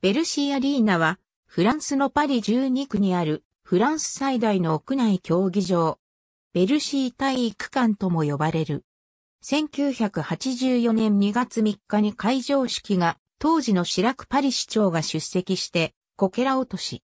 ベルシーアリーナは、フランスのパリ12区にある、フランス最大の屋内競技場。ベルシー体育館とも呼ばれる。1984年2月3日に会場式が、当時のシラクパリ市長が出席して、こけら落とし。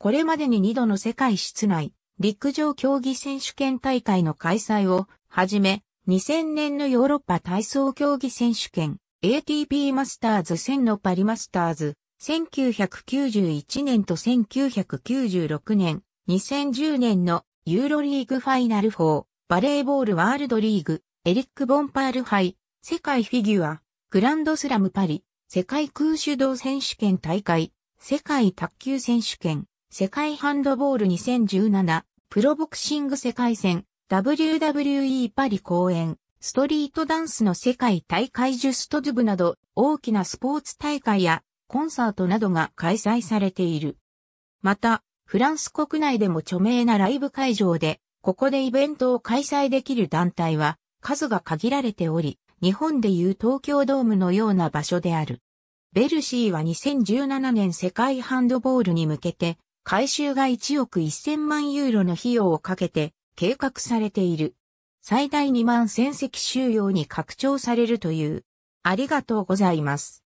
これまでに2度の世界室内、陸上競技選手権大会の開催を、はじめ、2000年のヨーロッパ体操競技選手権、ATP マスターズ1000のパリマスターズ、1991年と1996年、2010年のユーロリーグファイナル4、バレーボールワールドリーグ、エリック・ボンパール杯、世界フィギュア、グランドスラムパリ、世界空手道選手権大会、世界卓球選手権、世界ハンドボール2017、プロボクシング世界戦、WWE パリ公演、ストリートダンスの世界大会ジュストドゥブなど大きなスポーツ大会やコンサートなどが開催されている。また、フランス国内でも著名なライブ会場で、ここでイベントを開催できる団体は数が限られており、日本でいう東京ドームのような場所である。ベルシーは2017年世界ハンドボールに向けて、改修が1億1000万ユーロの費用をかけて計画されている。最大2万1000席収容に拡張されるという。ありがとうございます。